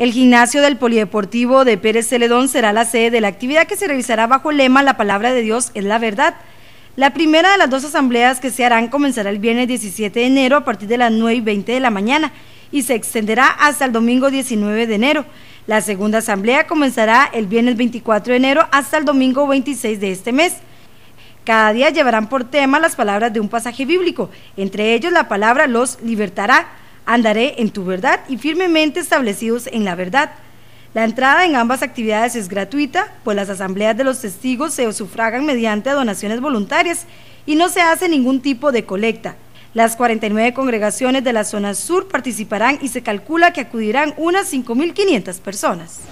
El gimnasio del Polideportivo de Pérez Celedón será la sede de la actividad que se realizará bajo el lema La palabra de Dios es la verdad. La primera de las dos asambleas que se harán comenzará el viernes 17 de enero a partir de las 9 y 20 de la mañana y se extenderá hasta el domingo 19 de enero. La segunda asamblea comenzará el viernes 24 de enero hasta el domingo 26 de este mes. Cada día llevarán por tema las palabras de un pasaje bíblico, entre ellos la palabra los libertará, Andaré en tu verdad y firmemente establecidos en la verdad. La entrada en ambas actividades es gratuita, pues las asambleas de los testigos se sufragan mediante donaciones voluntarias y no se hace ningún tipo de colecta. Las 49 congregaciones de la zona sur participarán y se calcula que acudirán unas 5.500 personas.